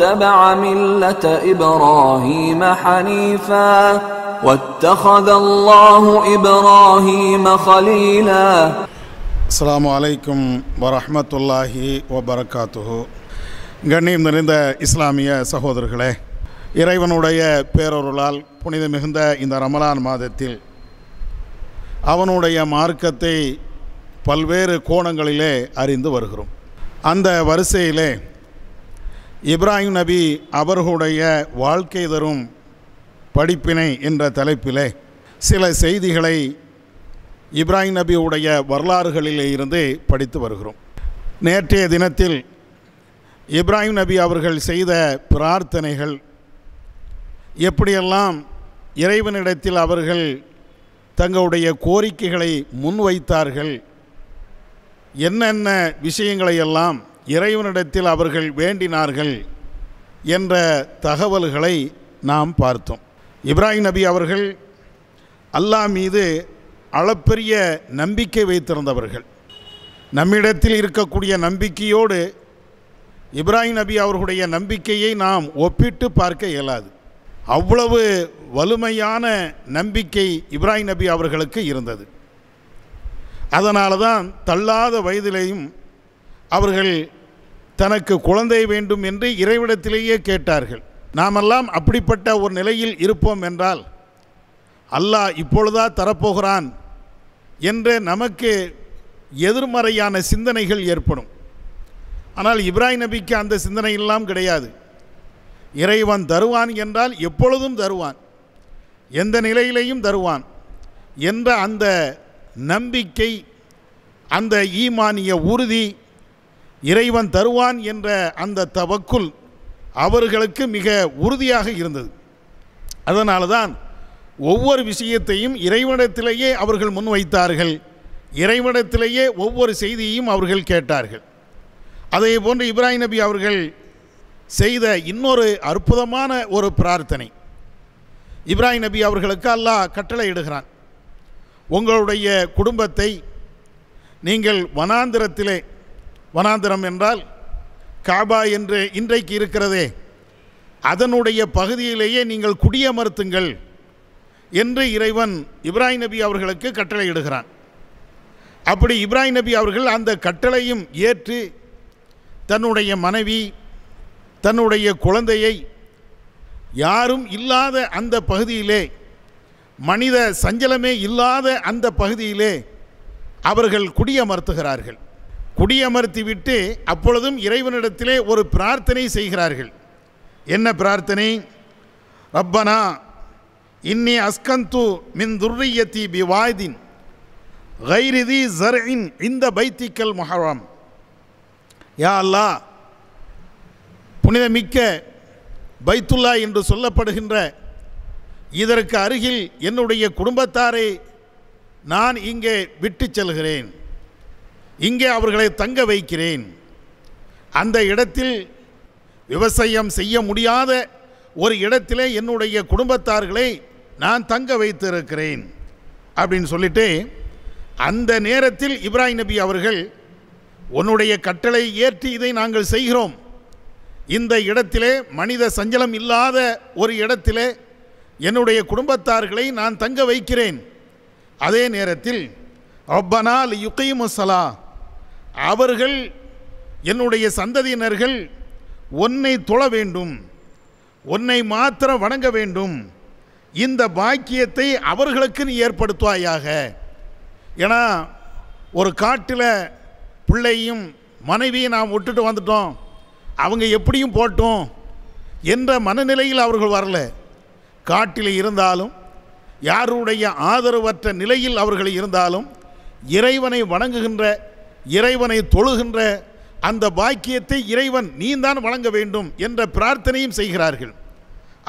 واتبع ملة إبراهيم حنيفا واتخذ الله إبراهيم خليلا அஸ்லாம் வலைக்கும் வரமத்துல்லாஹி வபரகாத்துஹு கண்ணியம் நிறைந்த இஸ்லாமிய சகோதரர்களே இறைவனுடைய பேரொருளால் புனித மிகுந்த இந்த ரமலான் மாதத்தில் அவனுடைய மார்க்கத்தை பல்வேறு கோணங்களிலே அறிந்து வருகிறோம் அந்த வரிசையிலே இப்ராஹிம் நபி அவர்களுடைய வாழ்க்கை தரும் படிப்பினை என்ற தலைப்பிலே சில செய்திகளை இப்ராஹிம் நபியுடைய வரலாறுகளிலே இருந்து படித்து வருகிறோம் நேற்றைய தினத்தில் இப்ராஹிம் நபி அவர்கள் செய்த பிரார்த்தனைகள் எப்படியெல்லாம் இறைவனிடத்தில் அவர்கள் தங்களுடைய கோரிக்கைகளை முன்வைத்தார்கள் என்னென்ன விஷயங்களை எல்லாம் இறைவனிடத்தில் அவர்கள் வேண்டினார்கள் என்ற தகவல்களை நாம் பார்த்தோம் இப்ராஹிம் நபி அவர்கள் அல்லாஹ் மீது அளப்பெரிய நம்பிக்கை வைத்திருந்தவர்கள் நம்மிடத்தில் இருக்கக்கூடிய நம்பிக்கையோடு இப்ராஹிம் நபி அவர்களுடைய நம்பிக்கையை நாம் ஒப்பிட்டு பார்க்க இயலாது அவ்வளவு வலுமையான நம்பிக்கை இப்ராஹிம் நபி அவர்களுக்கு இருந்தது அதனால தான் தள்ளாத வயதிலேயும் அவர்கள் தனக்கு குழந்தை வேண்டும் என்று இறைவிடத்திலேயே கேட்டார்கள் நாமெல்லாம் அப்படிப்பட்ட ஒரு நிலையில் இருப்போம் என்றால் அல்லாஹ் இப்பொழுதா தரப்போகிறான் என்று நமக்கு எதிர்மறையான சிந்தனைகள் ஏற்படும் ஆனால் இப்ராஹிம் நபிக்கு அந்த சிந்தனையெல்லாம் கிடையாது இறைவன் தருவான் என்றால் எப்பொழுதும் தருவான் எந்த நிலையிலையும் தருவான் என்ற அந்த நம்பிக்கை அந்த ஈமானிய உறுதி இறைவன் தருவான் என்ற அந்த தவக்குள் அவர்களுக்கு மிக உறுதியாக இருந்தது அதனால தான் ஒவ்வொரு விஷயத்தையும் இறைவனத்திலேயே அவர்கள் முன்வைத்தார்கள் இறைவனத்திலேயே ஒவ்வொரு செய்தியையும் அவர்கள் கேட்டார்கள் அதே போன்று இப்ராஹிம் நபி அவர்கள் செய்த இன்னொரு அற்புதமான ஒரு பிரார்த்தனை இப்ராஹிம் நபி அவர்களுக்கு அல்லாஹ் கட்டளை இடுகிறான் உங்களுடைய குடும்பத்தை நீங்கள் வனாந்திரத்திலே வனாந்திரம் என்றால் காபா என்று இன்றைக்கு இருக்கிறதே அதனுடைய பகுதியிலேயே நீங்கள் குடியமர்த்துங்கள் என்று இறைவன் இப்ராஹிம் நபி அவர்களுக்கு கட்டளையிடுகிறான் அப்படி இப்ராஹிம் நபி அவர்கள் அந்த கட்டளையும் ஏற்று தன்னுடைய மனைவி தன்னுடைய குழந்தையை யாரும் இல்லாத அந்த பகுதியிலே மனித சஞ்சலமே இல்லாத அந்த பகுதியிலே அவர்கள் குடியமர்த்துகிறார்கள் குடியமர்த்திவிட்டு அப்பொழுதும் இறைவனிடத்திலே ஒரு பிரார்த்தனை செய்கிறார்கள் என்ன பிரார்த்தனை ரப்பனா இன்னி அஸ்கந்து மின் துர்ரியத்தி பிவாய்தின் கைரிதி ஜர்இன் இந்த பைத்திக்கல் மொஹராம் யா அல்லா புனிதமிக்க பைத்துல்லா என்று சொல்லப்படுகின்ற இதற்கு அருகில் என்னுடைய குடும்பத்தாரை நான் இங்கே விட்டு செல்கிறேன் இங்கே அவர்களை தங்க வைக்கிறேன் அந்த இடத்தில் விவசாயம் செய்ய முடியாத ஒரு இடத்திலே என்னுடைய குடும்பத்தார்களை நான் தங்க வைத்திருக்கிறேன் அப்படின்னு சொல்லிட்டு அந்த நேரத்தில் இப்ராஹிம் நபி அவர்கள் உன்னுடைய கட்டளை ஏற்றி இதை நாங்கள் செய்கிறோம் இந்த இடத்திலே மனித சஞ்சலம் இல்லாத ஒரு இடத்திலே என்னுடைய குடும்பத்தார்களை நான் தங்க வைக்கிறேன் அதே நேரத்தில் ஒப்பனால் யுக்கையும் சலா அவர்கள் என்னுடைய சந்ததியினர்கள் உன்னை தொழ வேண்டும் உன்னை மாத்திரம் வணங்க வேண்டும் இந்த பாக்கியத்தை அவர்களுக்கு நீ ஏற்படுத்துவாயாக ஏன்னா ஒரு காட்டில் பிள்ளையும் மனைவியும் நாம் விட்டுட்டு வந்துட்டோம் அவங்க எப்படியும் போட்டோம் என்ற மனநிலையில் அவர்கள் வரல காட்டில் இருந்தாலும் யாருடைய ஆதரவற்ற நிலையில் அவர்கள் இருந்தாலும் இறைவனை வணங்குகின்ற இறைவனை தொழுகின்ற அந்த பாக்கியத்தை இறைவன் நீந்தான் வழங்க வேண்டும் என்ற பிரார்த்தனையும் செய்கிறார்கள்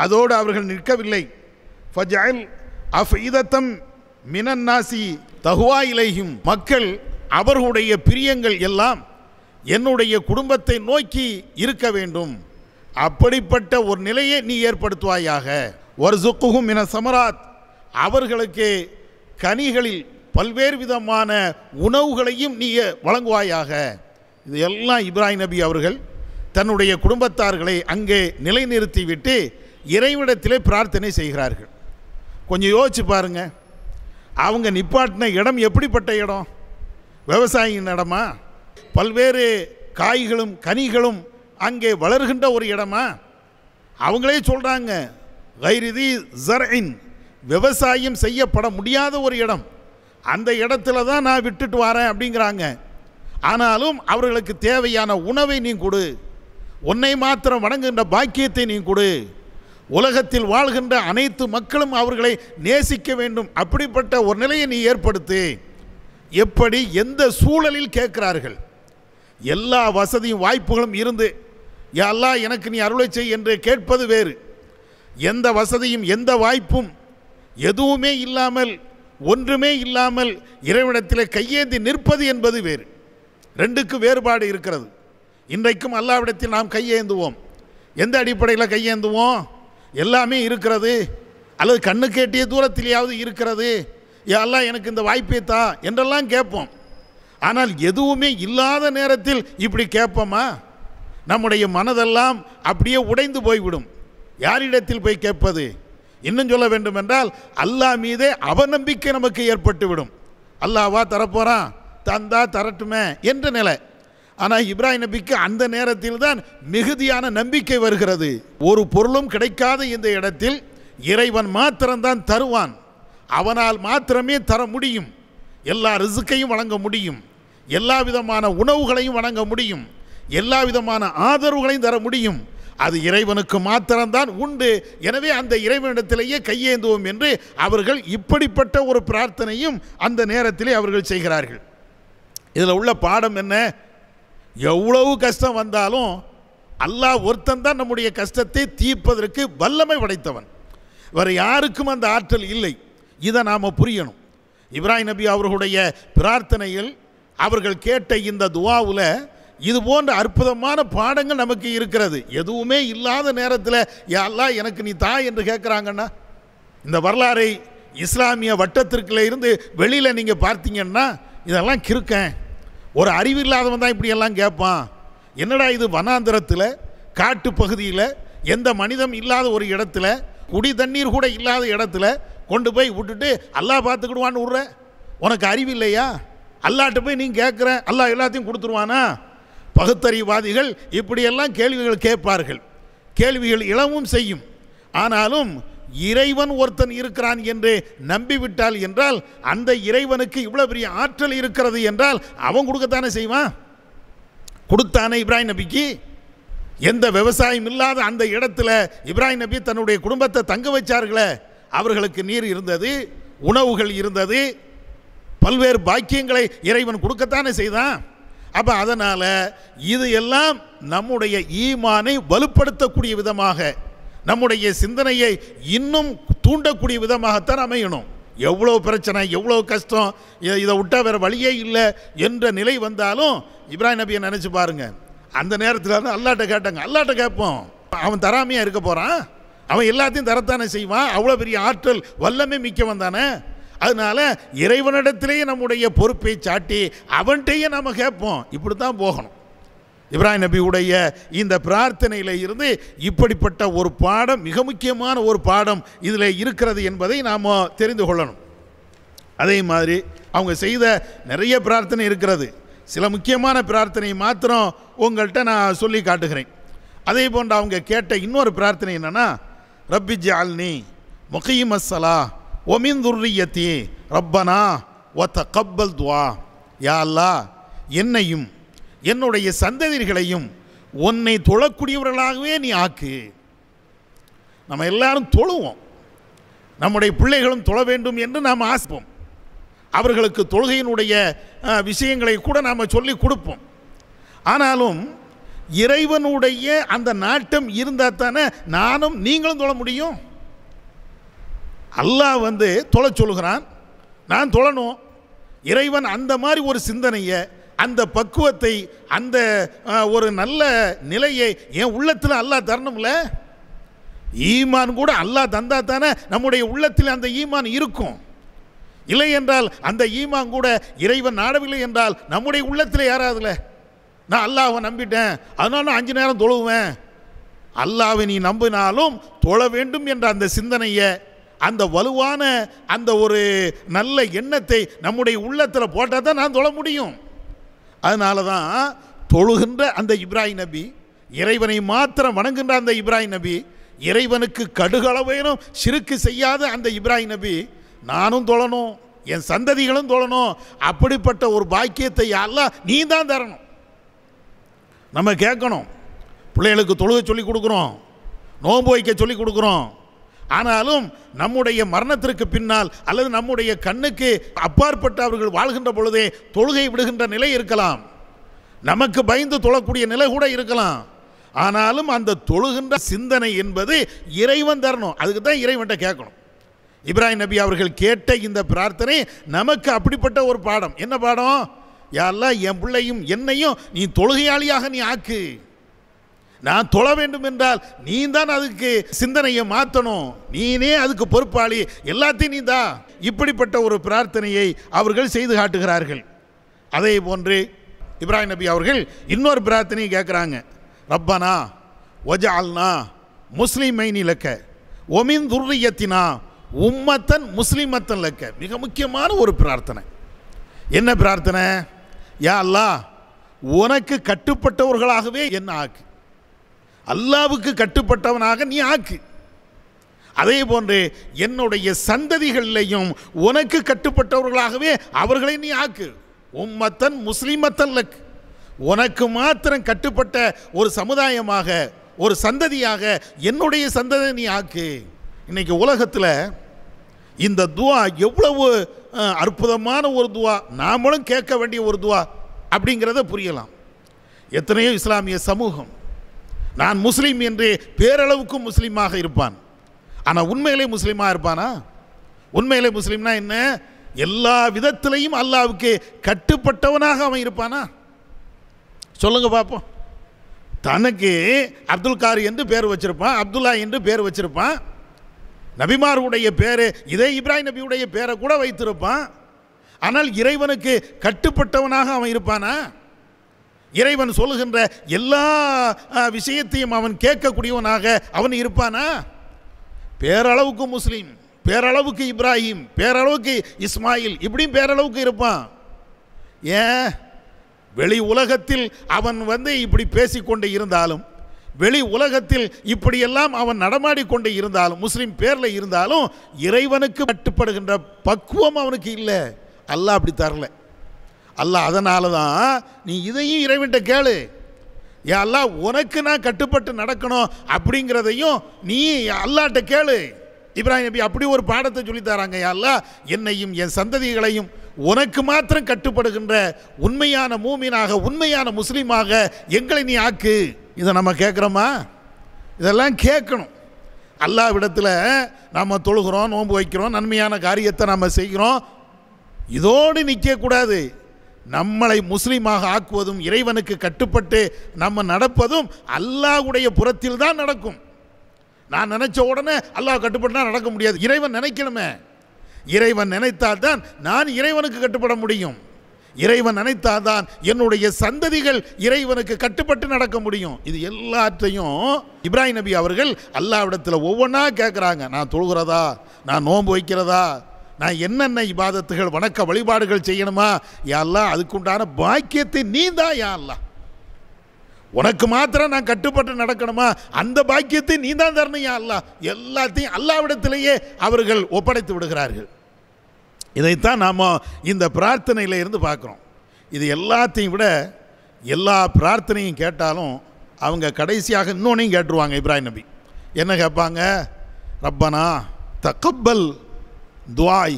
அதோடு அவர்கள் நிற்கவில்லை ஃபஜால் அஃப் இதத்தம் மினன்னாசி தகுவா இலையும் மக்கள் அவர்களுடைய பிரியங்கள் எல்லாம் என்னுடைய குடும்பத்தை நோக்கி இருக்க வேண்டும் அப்படிப்பட்ட ஒரு நிலையை நீ ஏற்படுத்துவாயாக ஒரு சுக்குகும் மின சமராத் அவர்களுக்கு கனிகளில் பல்வேறு விதமான உணவுகளையும் நீ வழங்குவாயாக இது எல்லாம் இப்ராஹிம் நபி அவர்கள் தன்னுடைய குடும்பத்தார்களை அங்கே நிலைநிறுத்திவிட்டு இறைவிடத்திலே பிரார்த்தனை செய்கிறார்கள் கொஞ்சம் யோசிச்சு பாருங்க அவங்க நிப்பாட்டின இடம் எப்படிப்பட்ட இடம் விவசாயியின் இடமா பல்வேறு காய்களும் கனிகளும் அங்கே வளர்கின்ற ஒரு இடமா அவங்களே சொல்கிறாங்க வைரிதி ஜர்இன் விவசாயம் செய்யப்பட முடியாத ஒரு இடம் அந்த இடத்துல தான் நான் விட்டுட்டு வரேன் அப்படிங்கிறாங்க ஆனாலும் அவர்களுக்கு தேவையான உணவை நீ கொடு உன்னை மாத்திரம் வணங்குகின்ற பாக்கியத்தை நீ கொடு உலகத்தில் வாழ்கின்ற அனைத்து மக்களும் அவர்களை நேசிக்க வேண்டும் அப்படிப்பட்ட ஒரு நிலையை நீ ஏற்படுத்து எப்படி எந்த சூழலில் கேட்கிறார்கள் எல்லா வசதியும் வாய்ப்புகளும் இருந்து எல்லாம் எனக்கு நீ அருளை செய் என்று கேட்பது வேறு எந்த வசதியும் எந்த வாய்ப்பும் எதுவுமே இல்லாமல் ஒன்றுமே இல்லாமல் இறைவனத்தில் கையேந்தி நிற்பது என்பது வேறு ரெண்டுக்கு வேறுபாடு இருக்கிறது இன்றைக்கும் அல்லாவிடத்தில் நாம் கையேந்துவோம் எந்த அடிப்படையில் கையேந்துவோம் எல்லாமே இருக்கிறது அல்லது கண்ணு கேட்டிய தூரத்திலேயாவது இருக்கிறது எல்லாம் எனக்கு இந்த வாய்ப்பே தா என்றெல்லாம் கேட்போம் ஆனால் எதுவுமே இல்லாத நேரத்தில் இப்படி கேட்போமா நம்முடைய மனதெல்லாம் அப்படியே உடைந்து போய்விடும் யாரிடத்தில் போய் கேட்பது இன்னும் சொல்ல வேண்டும் என்றால் அல்லாஹ் மீதே அவநம்பிக்கை நமக்கு ஏற்பட்டுவிடும் அல்லாவா தரப்போகிறான் தந்தா தரட்டுமே என்ற நிலை ஆனால் இப்ராஹிம் நபிக்கு அந்த நேரத்தில் தான் மிகுதியான நம்பிக்கை வருகிறது ஒரு பொருளும் கிடைக்காத இந்த இடத்தில் இறைவன் மாத்திரம்தான் தருவான் அவனால் மாத்திரமே தர முடியும் எல்லா ரிசுக்கையும் வழங்க முடியும் எல்லா விதமான உணவுகளையும் வழங்க முடியும் எல்லா விதமான ஆதரவுகளையும் தர முடியும் அது இறைவனுக்கு மாத்திரம்தான் உண்டு எனவே அந்த இறைவனிடத்திலேயே கையேந்துவோம் என்று அவர்கள் இப்படிப்பட்ட ஒரு பிரார்த்தனையும் அந்த நேரத்திலே அவர்கள் செய்கிறார்கள் இதில் உள்ள பாடம் என்ன எவ்வளவு கஷ்டம் வந்தாலும் அல்லாஹ் ஒருத்தன் தான் நம்முடைய கஷ்டத்தை தீர்ப்பதற்கு வல்லமை படைத்தவன் வேறு யாருக்கும் அந்த ஆற்றல் இல்லை இதை நாம் புரியணும் இப்ராஹிம் நபி அவர்களுடைய பிரார்த்தனையில் அவர்கள் கேட்ட இந்த துவாவில் இது போன்ற அற்புதமான பாடங்கள் நமக்கு இருக்கிறது எதுவுமே இல்லாத நேரத்தில் யாரெல்லாம் எனக்கு நீ தா என்று கேட்குறாங்கன்னா இந்த வரலாறை இஸ்லாமிய வட்டத்திற்குல இருந்து வெளியில் நீங்கள் பார்த்தீங்கன்னா இதெல்லாம் கிருக்கேன் ஒரு அறிவில்லாதவன் தான் இப்படியெல்லாம் கேட்பான் என்னடா இது வனாந்திரத்தில் காட்டு பகுதியில் எந்த மனிதம் இல்லாத ஒரு இடத்துல குடி தண்ணீர் கூட இல்லாத இடத்துல கொண்டு போய் விட்டுட்டு அல்லா பார்த்துக்கிடுவான்னு விட்ற உனக்கு அறிவில்லையா அல்லாட்ட போய் நீங்கள் கேட்குற அல்லா எல்லாத்தையும் கொடுத்துருவானா பகுத்தறிவாதிகள் இப்படியெல்லாம் கேள்விகள் கேட்பார்கள் கேள்விகள் இளவும் செய்யும் ஆனாலும் இறைவன் ஒருத்தன் இருக்கிறான் என்று நம்பிவிட்டால் என்றால் அந்த இறைவனுக்கு இவ்வளோ பெரிய ஆற்றல் இருக்கிறது என்றால் அவன் கொடுக்கத்தானே செய்வான் கொடுத்தானே இப்ராஹிம் நபிக்கு எந்த விவசாயம் இல்லாத அந்த இடத்துல இப்ராஹிம் நபி தன்னுடைய குடும்பத்தை தங்க வச்சார்களே அவர்களுக்கு நீர் இருந்தது உணவுகள் இருந்தது பல்வேறு பாக்கியங்களை இறைவன் கொடுக்கத்தானே செய்தான் அப்போ அதனால் இது எல்லாம் நம்முடைய ஈமானை வலுப்படுத்தக்கூடிய விதமாக நம்முடைய சிந்தனையை இன்னும் தூண்டக்கூடிய விதமாகத்தான் அமையணும் எவ்வளோ பிரச்சனை எவ்வளோ கஷ்டம் இதை விட்டால் வேறு வழியே இல்லை என்ற நிலை வந்தாலும் இப்ராஹிம் நபியை நினச்சி பாருங்கள் அந்த நேரத்தில் வந்து அல்லாட்ட கேட்டாங்க அல்லாட்ட கேட்போம் அவன் தராமையாக இருக்க போகிறான் அவன் எல்லாத்தையும் தரத்தானே செய்வான் அவ்வளோ பெரிய ஆற்றல் வல்லமே மிக்கவன் தானே அதனால் இறைவனிடத்திலேயே நம்முடைய பொறுப்பை சாட்டி அவன்கிட்டயே நம்ம கேட்போம் இப்படி தான் போகணும் இப்ராஹிம் நபியுடைய இந்த பிரார்த்தனையில் இருந்து இப்படிப்பட்ட ஒரு பாடம் மிக முக்கியமான ஒரு பாடம் இதில் இருக்கிறது என்பதை நாம் தெரிந்து கொள்ளணும் அதே மாதிரி அவங்க செய்த நிறைய பிரார்த்தனை இருக்கிறது சில முக்கியமான பிரார்த்தனை மாத்திரம் உங்கள்கிட்ட நான் சொல்லி காட்டுகிறேன் அதே போன்று அவங்க கேட்ட இன்னொரு பிரார்த்தனை என்னென்னா ரப்பி ஜால்னி முகீம் அஸ்ஸலா ஒமின் துர்ரியத்தி ரப்பனா ஒத்த கப்பல் துவா யா அல்லா என்னையும் என்னுடைய சந்ததிகளையும் உன்னை தொழக்கூடியவர்களாகவே நீ ஆக்கு நம்ம எல்லாரும் தொழுவோம் நம்முடைய பிள்ளைகளும் தொழ வேண்டும் என்று நாம் ஆசைப்போம் அவர்களுக்கு தொழுகையினுடைய விஷயங்களை கூட நாம் சொல்லி கொடுப்போம் ஆனாலும் இறைவனுடைய அந்த நாட்டம் இருந்தால் தானே நானும் நீங்களும் தொழ முடியும் அல்லாஹ் வந்து தொலை சொல்கிறான் நான் தொழணும் இறைவன் அந்த மாதிரி ஒரு சிந்தனையை அந்த பக்குவத்தை அந்த ஒரு நல்ல நிலையை என் உள்ளத்தில் அல்லாஹ் தரணும்ல ஈமான் கூட அல்லாஹ் தந்தா தானே நம்முடைய உள்ளத்தில் அந்த ஈமான் இருக்கும் இல்லை என்றால் அந்த ஈமான் கூட இறைவன் நாடவில்லை என்றால் நம்முடைய உள்ளத்தில் யாராதுல நான் அல்லாஹை நம்பிட்டேன் அதனால நான் அஞ்சு நேரம் தொழுவேன் அல்லாவை நீ நம்பினாலும் தொழ வேண்டும் என்ற அந்த சிந்தனையை அந்த வலுவான அந்த ஒரு நல்ல எண்ணத்தை நம்முடைய உள்ளத்தில் போட்டால் தான் நான் தொழ முடியும் அதனால தான் தொழுகின்ற அந்த இப்ராஹிம் நபி இறைவனை மாத்திரம் வணங்குகின்ற அந்த இப்ராஹிம் நபி இறைவனுக்கு கடுகளவையிலும் சிறுக்கு செய்யாத அந்த இப்ராஹிம் நபி நானும் தொழணும் என் சந்ததிகளும் தொழணும் அப்படிப்பட்ட ஒரு பாக்கியத்தை யாரெல்லாம் நீ தான் தரணும் நம்ம கேட்கணும் பிள்ளைகளுக்கு தொழுகை சொல்லி கொடுக்குறோம் நோன்பு வைக்க சொல்லி கொடுக்குறோம் ஆனாலும் நம்முடைய மரணத்திற்கு பின்னால் அல்லது நம்முடைய கண்ணுக்கு அப்பாற்பட்டு அவர்கள் வாழ்கின்ற பொழுதே தொழுகை விடுகின்ற நிலை இருக்கலாம் நமக்கு பயந்து தொழக்கூடிய நிலை கூட இருக்கலாம் ஆனாலும் அந்த தொழுகின்ற சிந்தனை என்பது இறைவன் தரணும் அதுக்கு தான் இறைவன்கிட்ட கேட்கணும் இப்ராஹிம் நபி அவர்கள் கேட்ட இந்த பிரார்த்தனை நமக்கு அப்படிப்பட்ட ஒரு பாடம் என்ன பாடம் யாரெல்லாம் என் பிள்ளையும் என்னையும் நீ தொழுகையாளியாக நீ ஆக்கு நான் தொழ வேண்டும் என்றால் நீ தான் அதுக்கு சிந்தனையை மாற்றணும் நீனே அதுக்கு பொறுப்பாளி எல்லாத்தையும் நீ தான் இப்படிப்பட்ட ஒரு பிரார்த்தனையை அவர்கள் செய்து காட்டுகிறார்கள் அதே போன்று இப்ராஹிம் நபி அவர்கள் இன்னொரு பிரார்த்தனையும் கேட்குறாங்க ரப்பனா ஒஜால்னா முஸ்லீம் மைனி லக்க ஒமின் துர்ரியத்தினா உம்மத்தன் முஸ்லீமத்தன் லக்க மிக முக்கியமான ஒரு பிரார்த்தனை என்ன பிரார்த்தனை யா அல்லா உனக்கு கட்டுப்பட்டவர்களாகவே என்ன ஆக்கு அல்லாவுக்கு கட்டுப்பட்டவனாக நீ ஆக்கு அதே போன்று என்னுடைய சந்ததிகளிலையும் உனக்கு கட்டுப்பட்டவர்களாகவே அவர்களை நீ ஆக்கு உம்மத்தன் முஸ்லீமத்தன் லக் உனக்கு மாத்திரம் கட்டுப்பட்ட ஒரு சமுதாயமாக ஒரு சந்ததியாக என்னுடைய சந்ததி நீ ஆக்கு இன்றைக்கி உலகத்தில் இந்த துவா எவ்வளவு அற்புதமான ஒரு துவா நாமளும் கேட்க வேண்டிய ஒரு துவா அப்படிங்கிறத புரியலாம் எத்தனையோ இஸ்லாமிய சமூகம் நான் முஸ்லீம் என்று பேரளவுக்கும் முஸ்லீமாக இருப்பான் ஆனால் உண்மையிலே முஸ்லீமாக இருப்பானா உண்மையிலே முஸ்லீம்னா என்ன எல்லா விதத்திலையும் அல்லாவுக்கு கட்டுப்பட்டவனாக அவன் இருப்பானா சொல்லுங்க பார்ப்போம் தனக்கு அப்துல் காரி என்று பேர் வச்சிருப்பான் அப்துல்லா என்று பேர் வச்சிருப்பான் நபிமாருடைய பேர் இதே இப்ராஹிம் நபியுடைய பேரை கூட வைத்திருப்பான் ஆனால் இறைவனுக்கு கட்டுப்பட்டவனாக அவன் இருப்பானா இறைவன் சொல்லுகின்ற எல்லா விஷயத்தையும் அவன் கேட்கக்கூடியவனாக அவன் இருப்பானா பேரளவுக்கு முஸ்லீம் பேரளவுக்கு இப்ராஹிம் பேரளவுக்கு இஸ்மாயில் இப்படியும் பேரளவுக்கு இருப்பான் ஏன் வெளி உலகத்தில் அவன் வந்து இப்படி பேசிக்கொண்டு இருந்தாலும் வெளி உலகத்தில் இப்படியெல்லாம் அவன் நடமாடி கொண்டு இருந்தாலும் முஸ்லீம் பேரில் இருந்தாலும் இறைவனுக்கு கட்டுப்படுகின்ற பக்குவம் அவனுக்கு இல்லை அல்லாஹ் அப்படி தரலை அல்ல அதனால தான் நீ இதையும் இறைவிட்ட கேளு எல்லாம் உனக்கு நான் கட்டுப்பட்டு நடக்கணும் அப்படிங்கிறதையும் நீ அல்லாட்ட கேளு இப்ராஹிம் நபி அப்படி ஒரு பாடத்தை தராங்க யாரா என்னையும் என் சந்ததிகளையும் உனக்கு மாத்திரம் கட்டுப்படுகின்ற உண்மையான மூமீனாக உண்மையான முஸ்லீமாக எங்களை நீ ஆக்கு இதை நம்ம கேட்குறோமா இதெல்லாம் கேட்கணும் அல்லாவிடத்தில் நாம் தொழுகிறோம் நோன்பு வைக்கிறோம் நன்மையான காரியத்தை நம்ம செய்கிறோம் இதோடு நிற்கக்கூடாது நம்மளை முஸ்லீமாக ஆக்குவதும் இறைவனுக்கு கட்டுப்பட்டு நம்ம நடப்பதும் அல்லாஹுடைய புறத்தில் தான் நடக்கும் நான் நினச்ச உடனே அல்லாஹ் கட்டுப்பட்டுனா நடக்க முடியாது இறைவன் நினைக்கணுமே இறைவன் நினைத்தால் தான் நான் இறைவனுக்கு கட்டுப்பட முடியும் இறைவன் நினைத்தால் தான் என்னுடைய சந்ததிகள் இறைவனுக்கு கட்டுப்பட்டு நடக்க முடியும் இது எல்லாத்தையும் இப்ராஹிம் நபி அவர்கள் அல்லாவிடத்தில் ஒவ்வொன்றா கேட்குறாங்க நான் தொழுகிறதா நான் நோன்பு வைக்கிறதா நான் என்னென்ன இபாதத்துகள் வணக்க வழிபாடுகள் செய்யணுமா யாரெல்லாம் அதுக்குண்டான பாக்கியத்தை நீ தான் யாரெல்லாம் உனக்கு மாத்திரம் நான் கட்டுப்பட்டு நடக்கணுமா அந்த பாக்கியத்தை நீ தான் யா அல்லா எல்லாத்தையும் அல்லாவிடத்திலேயே அவர்கள் ஒப்படைத்து விடுகிறார்கள் இதைத்தான் நாம் இந்த பிரார்த்தனையில் இருந்து பார்க்குறோம் இது எல்லாத்தையும் விட எல்லா பிரார்த்தனையும் கேட்டாலும் அவங்க கடைசியாக இன்னொன்றையும் கேட்டுருவாங்க இப்ராஹிம் நபி என்ன கேட்பாங்க ரப்பனா தக்கப்பல் துவாய்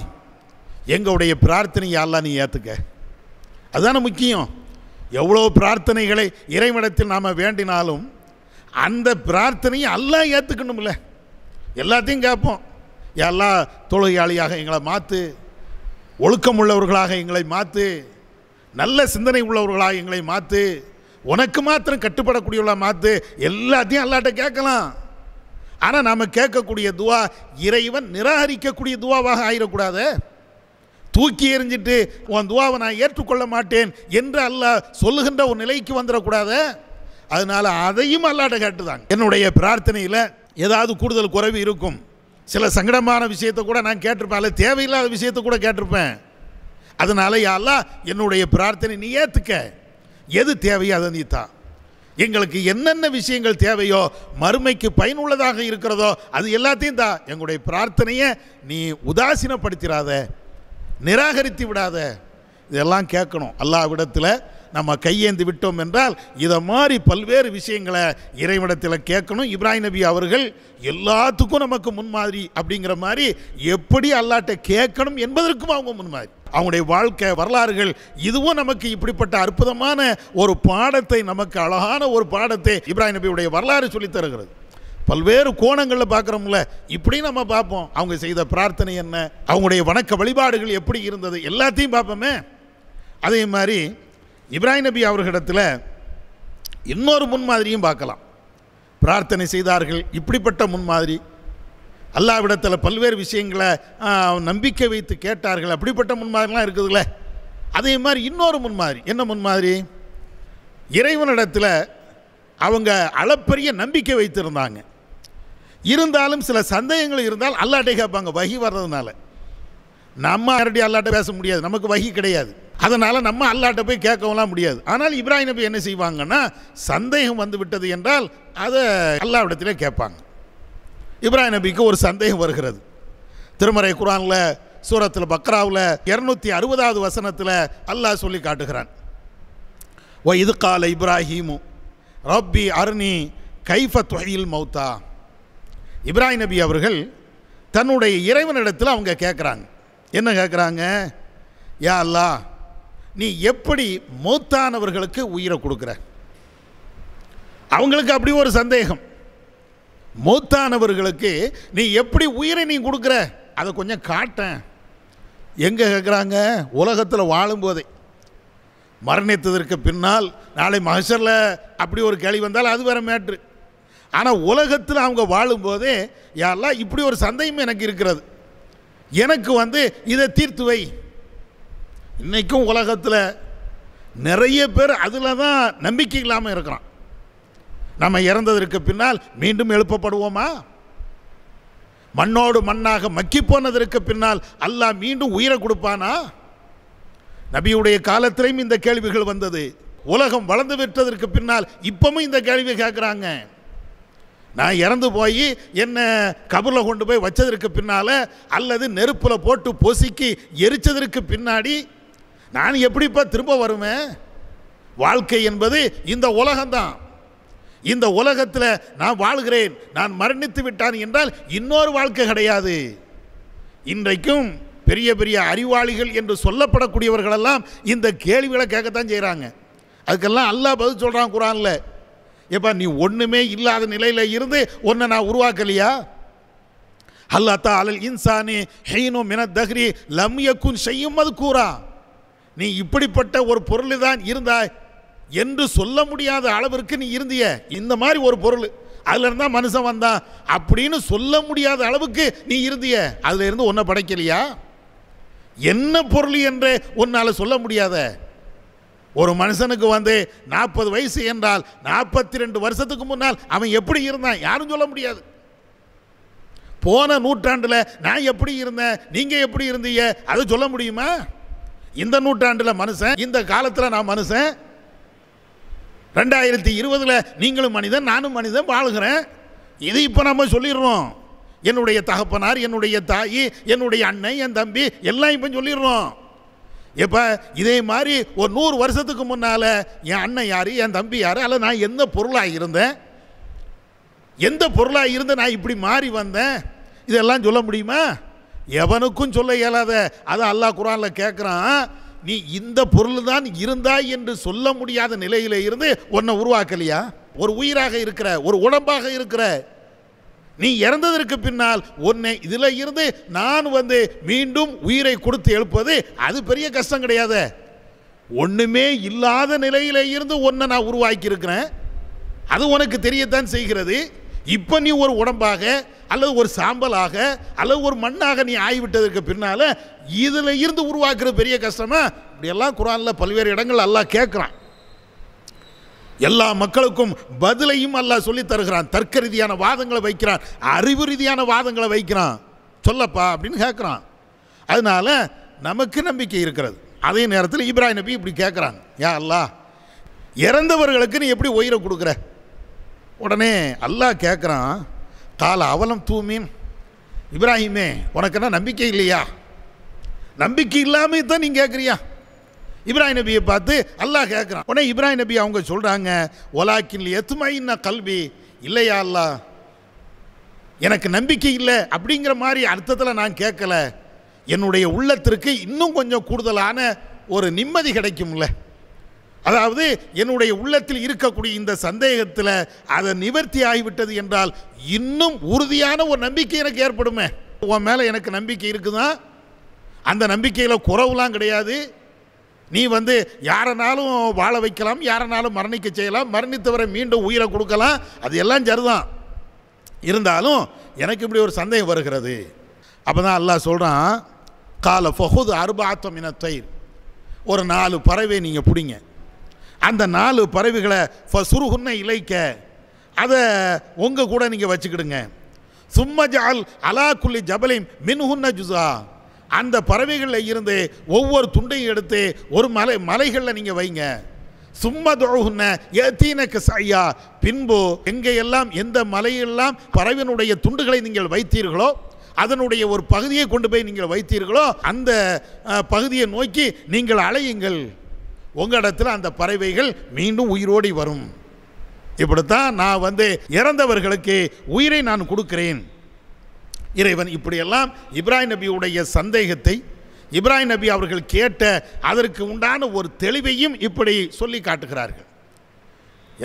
எங்களுடைய பிரார்த்தனையை எல்லாம் நீ ஏற்றுக்க அதுதானே முக்கியம் எவ்வளோ பிரார்த்தனைகளை இறைவனத்தில் நாம் வேண்டினாலும் அந்த பிரார்த்தனையை எல்லாம் ஏற்றுக்கணும்ல எல்லாத்தையும் கேட்போம் எல்லா தொழுகையாளியாக எங்களை மாற்று ஒழுக்கம் உள்ளவர்களாக எங்களை மாற்று நல்ல சிந்தனை உள்ளவர்களாக எங்களை மாற்று உனக்கு மாத்திரம் கட்டுப்படக்கூடியவளாக மாற்று எல்லாத்தையும் எல்லாட்ட கேட்கலாம் ஆனால் நாம் கேட்கக்கூடிய துவா இறைவன் நிராகரிக்கக்கூடிய துவாவாக ஆயிடக்கூடாது தூக்கி எறிஞ்சிட்டு உன் துவாவை நான் ஏற்றுக்கொள்ள மாட்டேன் என்று அல்லாஹ் சொல்லுகின்ற ஒரு நிலைக்கு வந்துடக்கூடாது அதனால் அதையும் அல்லாட்ட கேட்டுதான் என்னுடைய பிரார்த்தனையில் ஏதாவது கூடுதல் குறைவு இருக்கும் சில சங்கடமான விஷயத்தை கூட நான் கேட்டிருப்பேன் அல்ல தேவையில்லாத விஷயத்தை கூட கேட்டிருப்பேன் அதனால் யாரெல்லாம் என்னுடைய பிரார்த்தனை நீ ஏற்றுக்க எது தேவையோ அதை நீ தான் எங்களுக்கு என்னென்ன விஷயங்கள் தேவையோ மறுமைக்கு பயனுள்ளதாக இருக்கிறதோ அது எல்லாத்தையும் தான் எங்களுடைய பிரார்த்தனையை நீ உதாசீனப்படுத்திடாத நிராகரித்து விடாத இதெல்லாம் கேட்கணும் அல்லாவிடத்தில் நம்ம கையேந்து விட்டோம் என்றால் இதை மாதிரி பல்வேறு விஷயங்களை இறைவிடத்தில் கேட்கணும் இப்ராஹிம் நபி அவர்கள் எல்லாத்துக்கும் நமக்கு முன்மாதிரி அப்படிங்கிற மாதிரி எப்படி அல்லாட்ட கேட்கணும் என்பதற்கும் அவங்க முன்மாதிரி அவங்களுடைய வாழ்க்கை வரலாறுகள் இதுவும் நமக்கு இப்படிப்பட்ட அற்புதமான ஒரு பாடத்தை நமக்கு அழகான ஒரு பாடத்தை இப்ராஹிம் நபியுடைய வரலாறு சொல்லி தருகிறது பல்வேறு கோணங்களில் பார்க்குறோம்ல இப்படி நம்ம பார்ப்போம் அவங்க செய்த பிரார்த்தனை என்ன அவங்களுடைய வணக்க வழிபாடுகள் எப்படி இருந்தது எல்லாத்தையும் பார்ப்போமே அதே மாதிரி இப்ராஹிம் நபி அவர்களிடத்தில் இன்னொரு முன்மாதிரியும் பார்க்கலாம் பிரார்த்தனை செய்தார்கள் இப்படிப்பட்ட முன்மாதிரி அல்லாவிடத்தில் பல்வேறு விஷயங்களை நம்பிக்கை வைத்து கேட்டார்கள் அப்படிப்பட்ட முன்மாதிரிலாம் இருக்குதுல்ல அதே மாதிரி இன்னொரு முன்மாதிரி என்ன முன்மாதிரி இறைவனிடத்தில் அவங்க அளப்பரிய நம்பிக்கை வைத்திருந்தாங்க இருந்தாலும் சில சந்தேகங்கள் இருந்தால் அல்லாட்டை கேட்பாங்க வகி வர்றதுனால நம்ம ஆல்ரெடி அல்லாட்ட பேச முடியாது நமக்கு வகி கிடையாது அதனால் நம்ம அல்லாட்ட போய் கேட்கவும்லாம் முடியாது ஆனால் இப்ராஹிம் நபி என்ன செய்வாங்கன்னா சந்தேகம் வந்து விட்டது என்றால் அதை அல்லாவிடத்திலே கேட்பாங்க இப்ராஹிம் நபிக்கு ஒரு சந்தேகம் வருகிறது திருமறை குரானில் சூரத்தில் பக்ராவில் இரநூத்தி அறுபதாவது வசனத்தில் அல்லாஹ் சொல்லி காட்டுகிறான் ஓ இது கால இப்ராஹீமு ரப்பி அருணி கைஃப தொகையில் மௌத்தா இப்ராஹிம் நபி அவர்கள் தன்னுடைய இறைவனிடத்தில் அவங்க கேட்குறாங்க என்ன கேட்குறாங்க யா அல்லா நீ எப்படி மௌத்தானவர்களுக்கு உயிரை கொடுக்குற அவங்களுக்கு அப்படி ஒரு சந்தேகம் மூத்தானவர்களுக்கு நீ எப்படி உயிரை நீ கொடுக்குற அதை கொஞ்சம் காட்டேன் எங்கே கேட்குறாங்க உலகத்தில் வாழும்போதே மரணித்ததற்கு பின்னால் நாளை மகசரில் அப்படி ஒரு கேள்வி வந்தால் அது வேறு மேட்ரு ஆனால் உலகத்தில் அவங்க வாழும்போதே யாரெல்லாம் இப்படி ஒரு சந்தையும் எனக்கு இருக்கிறது எனக்கு வந்து இதை தீர்த்து வை இன்றைக்கும் உலகத்தில் நிறைய பேர் அதில் தான் நம்பிக்கை இல்லாமல் இருக்கிறான் நம்ம இறந்ததற்கு பின்னால் மீண்டும் எழுப்பப்படுவோமா மண்ணோடு மண்ணாக மக்கி போனதற்கு பின்னால் அல்லாஹ் மீண்டும் உயிரை கொடுப்பானா நபியுடைய காலத்திலையும் இந்த கேள்விகள் வந்தது உலகம் வளர்ந்து விட்டதற்கு பின்னால் இப்பவும் இந்த கேள்வி கேட்குறாங்க நான் இறந்து போய் என்னை கபரில் கொண்டு போய் வச்சதற்கு பின்னால் அல்லது நெருப்பில் போட்டு பொசுக்கி எரித்ததற்கு பின்னாடி நான் எப்படிப்பா திரும்ப வருவேன் வாழ்க்கை என்பது இந்த உலகம்தான் இந்த உலகத்தில் நான் வாழ்கிறேன் நான் மரணித்து விட்டான் என்றால் இன்னொரு வாழ்க்கை கிடையாது இன்றைக்கும் பெரிய பெரிய அறிவாளிகள் என்று சொல்லப்படக்கூடியவர்களெல்லாம் இந்த கேள்விகளை கேட்கத்தான் செய்கிறாங்க அதுக்கெல்லாம் அல்லா பதில் சொல்கிறான் குரானில் எப்போ நீ ஒன்றுமே இல்லாத நிலையில் இருந்து ஒன்றை நான் உருவாக்கலையா அல்லா தா அலல் இன்சானி ஹெய்னோ மின தஹ்ரி லம்யக்குன் செய்யும் அது கூறா நீ இப்படிப்பட்ட ஒரு பொருள் தான் இருந்தாய் என்று சொல்ல முடியாத அளவிற்கு நீ இருந்திய இந்த மாதிரி ஒரு பொருள் அதுல இருந்தா மனுஷன் வந்தான் அப்படின்னு சொல்ல முடியாத அளவுக்கு நீ இருந்திய அதுல இருந்து ஒன்றை படைக்கலையா என்ன பொருள் என்று உன்னால் சொல்ல முடியாத ஒரு மனுஷனுக்கு வந்து நாற்பது வயசு என்றால் நாற்பத்தி ரெண்டு வருஷத்துக்கு முன்னால் அவன் எப்படி இருந்தான் யாரும் சொல்ல முடியாது போன நூற்றாண்டில் நான் எப்படி இருந்தேன் நீங்கள் எப்படி இருந்தீங்க அதை சொல்ல முடியுமா இந்த நூற்றாண்டில் மனுஷன் இந்த காலத்தில் நான் மனுஷன் ரெண்டாயிரத்தி இருபதில் நீங்களும் மனிதன் நானும் மனிதன் வாழுகிறேன் இது இப்போ நம்ம சொல்லிடுறோம் என்னுடைய தகப்பனார் என்னுடைய தாய் என்னுடைய அண்ணன் என் தம்பி எல்லாம் இப்போ சொல்லிடுறோம் எப்போ இதே மாதிரி ஒரு நூறு வருஷத்துக்கு முன்னால் என் அண்ணன் யார் என் தம்பி யார் அல்ல நான் எந்த பொருளாக இருந்தேன் எந்த பொருளாக இருந்த நான் இப்படி மாறி வந்தேன் இதெல்லாம் சொல்ல முடியுமா எவனுக்கும் சொல்ல இயலாத அதை அல்லாஹ் குரானில் கேட்குறான் நீ இந்த பொருள் தான் இருந்தா என்று சொல்ல முடியாத நிலையில இருந்து உன்னை உருவாக்கலையா ஒரு உயிராக இருக்கிற ஒரு உடம்பாக இருக்கிற நீ இறந்ததற்கு பின்னால் உன்னை இதில் இருந்து நான் வந்து மீண்டும் உயிரை கொடுத்து எழுப்பது அது பெரிய கஷ்டம் கிடையாது ஒன்றுமே இல்லாத நிலையில இருந்து உன்னை நான் உருவாக்கி இருக்கிறேன் அது உனக்கு தெரியத்தான் செய்கிறது இப்போ நீ ஒரு உடம்பாக அல்லது ஒரு சாம்பலாக அல்லது ஒரு மண்ணாக நீ ஆகிவிட்டதற்கு பின்னால் இதில் இருந்து உருவாக்குற பெரிய கஷ்டமா இப்படியெல்லாம் குரானில் பல்வேறு இடங்கள் எல்லாம் கேட்குறான் எல்லா மக்களுக்கும் பதிலையும் அல்லாஹ் சொல்லி தருகிறான் தர்க்க ரீதியான வாதங்களை வைக்கிறான் அறிவு ரீதியான வாதங்களை வைக்கிறான் சொல்லப்பா அப்படின்னு கேட்குறான் அதனால் நமக்கு நம்பிக்கை இருக்கிறது அதே நேரத்தில் இப்ராஹிம் நபி இப்படி கேட்குறாங்க யா அல்ல இறந்தவர்களுக்கு நீ எப்படி உயிரை கொடுக்குற உடனே அல்லாஹ் கேட்குறான் கால அவலம் தூமீன் இப்ராஹிமே உனக்குன்னா நம்பிக்கை இல்லையா நம்பிக்கை இல்லாமல் தான் நீங்கள் கேட்குறியா இப்ராஹிம் நபியை பார்த்து அல்லாஹ் கேட்குறான் உடனே இப்ராஹிம் நபி அவங்க சொல்கிறாங்க ஒலாக்கில் இன்னும் கல்வி இல்லையா அல்லா எனக்கு நம்பிக்கை இல்லை அப்படிங்கிற மாதிரி அர்த்தத்தில் நான் கேட்கல என்னுடைய உள்ளத்திற்கு இன்னும் கொஞ்சம் கூடுதலான ஒரு நிம்மதி கிடைக்கும்ல அதாவது என்னுடைய உள்ளத்தில் இருக்கக்கூடிய இந்த சந்தேகத்தில் அதை நிவர்த்தி ஆகிவிட்டது என்றால் இன்னும் உறுதியான ஒரு நம்பிக்கை எனக்கு ஏற்படுமே உன் மேலே எனக்கு நம்பிக்கை இருக்குதான் அந்த நம்பிக்கையில் குறவுலாம் கிடையாது நீ வந்து யாரனாலும் வாழ வைக்கலாம் யாரனாலும் மரணிக்க செய்யலாம் மரணித்தவரை மீண்டும் உயிரை கொடுக்கலாம் அது எல்லாம் சரிதான் இருந்தாலும் எனக்கு இப்படி ஒரு சந்தேகம் வருகிறது அப்போ தான் அல்லாஹ் சொல்கிறான் கால ஃபஹுத் அருபாத்தம் இன தயிர் ஒரு நாலு பறவை நீங்கள் பிடிங்க அந்த நாலு பறவைகளை சுருகுன்ன இலைக்க அதை உங்கள் கூட நீங்கள் வச்சுக்கிடுங்க சும்மா ஜால் அலா குல்லி ஜபலிம் மின்ஹுன்ன ஜுசா அந்த பறவைகளில் இருந்து ஒவ்வொரு துண்டையும் எடுத்து ஒரு மலை மலைகளில் நீங்கள் வைங்க சும்மா தொழுகுன்ன ஏத்தீனக்கு பின்பு எங்கேயெல்லாம் எந்த மலையெல்லாம் பறவையினுடைய துண்டுகளை நீங்கள் வைத்தீர்களோ அதனுடைய ஒரு பகுதியை கொண்டு போய் நீங்கள் வைத்தீர்களோ அந்த பகுதியை நோக்கி நீங்கள் அலையுங்கள் உங்களிடத்தில் இடத்துல அந்த பறவைகள் மீண்டும் உயிரோடி வரும் இப்படித்தான் நான் வந்து இறந்தவர்களுக்கு உயிரை நான் கொடுக்கிறேன் இறைவன் இப்படியெல்லாம் இப்ராஹிம் நபியுடைய சந்தேகத்தை இப்ராஹிம் நபி அவர்கள் கேட்ட அதற்கு உண்டான ஒரு தெளிவையும் இப்படி சொல்லி காட்டுகிறார்கள்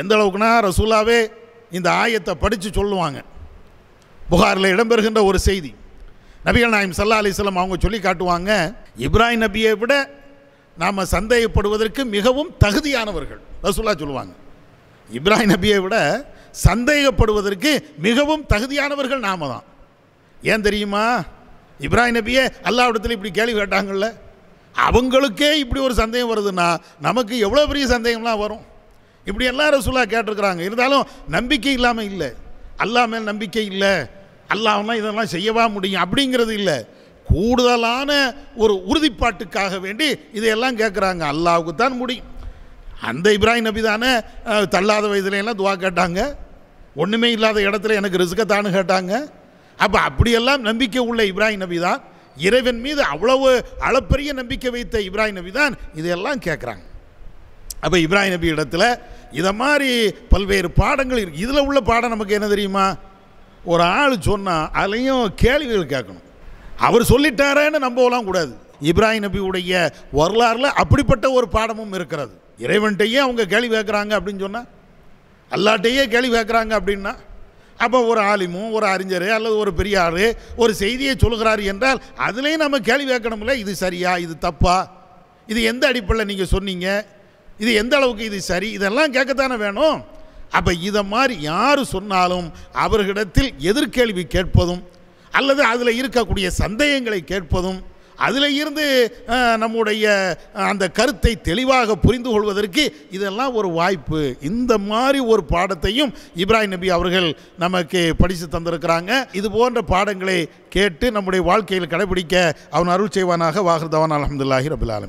எந்த அளவுக்குனா ரசூலாவே இந்த ஆயத்தை படித்து சொல்லுவாங்க புகாரில் இடம்பெறுகின்ற ஒரு செய்தி நபிகள் நாயம் சல்லா அலிஸ்லாம் அவங்க சொல்லி காட்டுவாங்க இப்ராஹிம் நபியை விட நாம் சந்தேகப்படுவதற்கு மிகவும் தகுதியானவர்கள் ரசூல்லா சொல்லுவாங்க இப்ராஹிம் நபியை விட சந்தேகப்படுவதற்கு மிகவும் தகுதியானவர்கள் நாம தான் ஏன் தெரியுமா இப்ராஹிம் நபியை எல்லா இப்படி கேள்வி கேட்டாங்கள்ல அவங்களுக்கே இப்படி ஒரு சந்தேகம் வருதுன்னா நமக்கு எவ்வளோ பெரிய சந்தேகம்லாம் வரும் இப்படி எல்லாம் ரசூலா கேட்டிருக்கிறாங்க இருந்தாலும் நம்பிக்கை இல்லாமல் இல்லை அல்லா மேல் நம்பிக்கை இல்லை அல்லாமல் இதெல்லாம் செய்யவா முடியும் அப்படிங்கிறது இல்லை கூடுதலான ஒரு உறுதிப்பாட்டுக்காக வேண்டி இதையெல்லாம் கேட்குறாங்க அல்லாவுக்கு தான் முடியும் அந்த இப்ராஹிம் நபி தானே தள்ளாத வயதுலையெல்லாம் துவா கேட்டாங்க ஒன்றுமே இல்லாத இடத்துல எனக்கு ரிஸ்கத்தானு கேட்டாங்க அப்போ அப்படியெல்லாம் நம்பிக்கை உள்ள இப்ராஹிம் நபி தான் இறைவன் மீது அவ்வளவு அளப்பரிய நம்பிக்கை வைத்த இப்ராஹிம் நபி தான் இதையெல்லாம் கேட்குறாங்க அப்போ இப்ராஹிம் நபி இடத்துல இதை மாதிரி பல்வேறு பாடங்கள் இருக்குது இதில் உள்ள பாடம் நமக்கு என்ன தெரியுமா ஒரு ஆள் சொன்னால் அதுலேயும் கேள்விகள் கேட்கணும் அவர் சொல்லிட்டாரேன்னு நம்பலாம் கூடாது இப்ராஹிம் நபியுடைய வரலாறில் அப்படிப்பட்ட ஒரு பாடமும் இருக்கிறது இறைவன்கிட்டயே அவங்க கேள்வி கேட்குறாங்க அப்படின்னு சொன்னால் அல்லாட்டையே கேள்வி கேட்குறாங்க அப்படின்னா அப்போ ஒரு ஆலிமும் ஒரு அறிஞர் அல்லது ஒரு பெரியார் ஒரு செய்தியை சொல்கிறார் என்றால் அதுலேயும் நம்ம கேள்வி கேட்கணும்ல இது சரியா இது தப்பா இது எந்த அடிப்படையில் நீங்கள் சொன்னீங்க இது எந்த அளவுக்கு இது சரி இதெல்லாம் கேட்கத்தானே வேணும் அப்போ இதை மாதிரி யார் சொன்னாலும் அவர்களிடத்தில் எதிர்கேள்வி கேட்பதும் அல்லது அதில் இருக்கக்கூடிய சந்தேகங்களை கேட்பதும் அதில் இருந்து நம்முடைய அந்த கருத்தை தெளிவாக புரிந்து கொள்வதற்கு இதெல்லாம் ஒரு வாய்ப்பு இந்த மாதிரி ஒரு பாடத்தையும் இப்ராஹிம் நபி அவர்கள் நமக்கு படித்து தந்திருக்கிறாங்க இது போன்ற பாடங்களை கேட்டு நம்முடைய வாழ்க்கையில் கடைபிடிக்க அவன் அருள் செய்வானாக வாகர்தவான் அலமதுல்லாஹி ரபுல்லாலும்